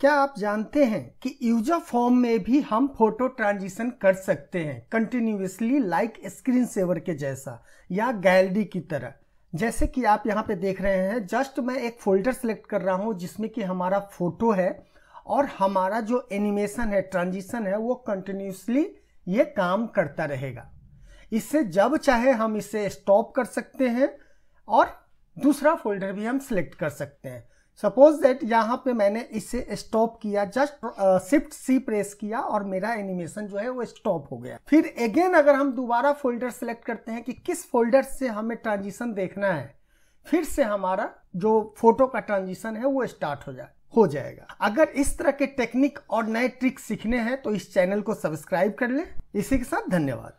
क्या आप जानते हैं कि यूजर फॉर्म में भी हम फोटो ट्रांजिशन कर सकते हैं कंटिन्यूसली लाइक स्क्रीन सेवर के जैसा या गैलरी की तरह जैसे कि आप यहाँ पे देख रहे हैं जस्ट मैं एक फोल्डर सेलेक्ट कर रहा हूँ जिसमें कि हमारा फोटो है और हमारा जो एनिमेशन है ट्रांजिशन है वो कंटिन्यूसली ये काम करता रहेगा इससे जब चाहे हम इसे स्टॉप कर सकते हैं और दूसरा फोल्डर भी हम सिलेक्ट कर सकते हैं सपोज दैट यहाँ पे मैंने इसे स्टॉप किया जस्ट शिफ्ट सी प्रेस किया और मेरा एनिमेशन जो है वो स्टॉप हो गया फिर अगेन अगर हम दोबारा फोल्डर सेलेक्ट करते हैं कि किस फोल्डर से हमें ट्रांजिशन देखना है फिर से हमारा जो फोटो का ट्रांजिशन है वो स्टार्ट हो जाए हो जाएगा अगर इस तरह के टेक्निक और नए ट्रिक सीखने हैं तो इस चैनल को सब्सक्राइब कर ले इसी के साथ धन्यवाद